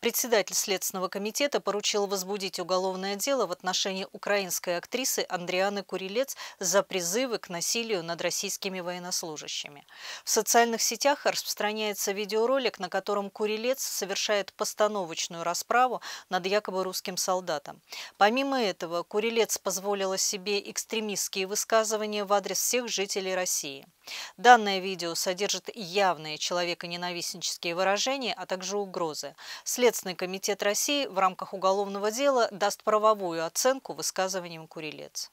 Председатель Следственного комитета поручил возбудить уголовное дело в отношении украинской актрисы Андрианы Курилец за призывы к насилию над российскими военнослужащими. В социальных сетях распространяется видеоролик, на котором Курилец совершает постановочную расправу над якобы русским солдатом. Помимо этого, Курилец позволила себе экстремистские высказывания в адрес всех жителей России. Данное видео содержит явные человеконенавистнические выражения, а также угрозы. Следственный комитет России в рамках уголовного дела даст правовую оценку высказываниям Курилец.